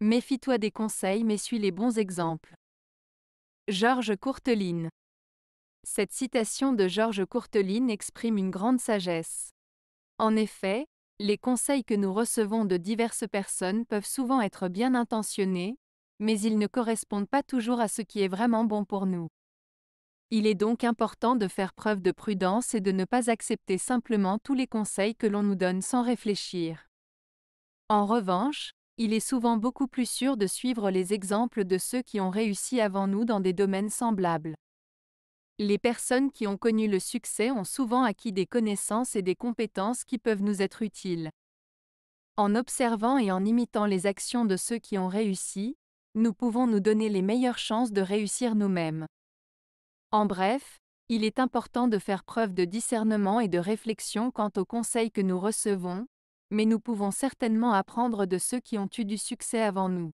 Méfie-toi des conseils mais suis les bons exemples. Georges Courteline Cette citation de Georges Courteline exprime une grande sagesse. En effet, les conseils que nous recevons de diverses personnes peuvent souvent être bien intentionnés, mais ils ne correspondent pas toujours à ce qui est vraiment bon pour nous. Il est donc important de faire preuve de prudence et de ne pas accepter simplement tous les conseils que l'on nous donne sans réfléchir. En revanche, il est souvent beaucoup plus sûr de suivre les exemples de ceux qui ont réussi avant nous dans des domaines semblables. Les personnes qui ont connu le succès ont souvent acquis des connaissances et des compétences qui peuvent nous être utiles. En observant et en imitant les actions de ceux qui ont réussi, nous pouvons nous donner les meilleures chances de réussir nous-mêmes. En bref, il est important de faire preuve de discernement et de réflexion quant aux conseils que nous recevons, mais nous pouvons certainement apprendre de ceux qui ont eu du succès avant nous.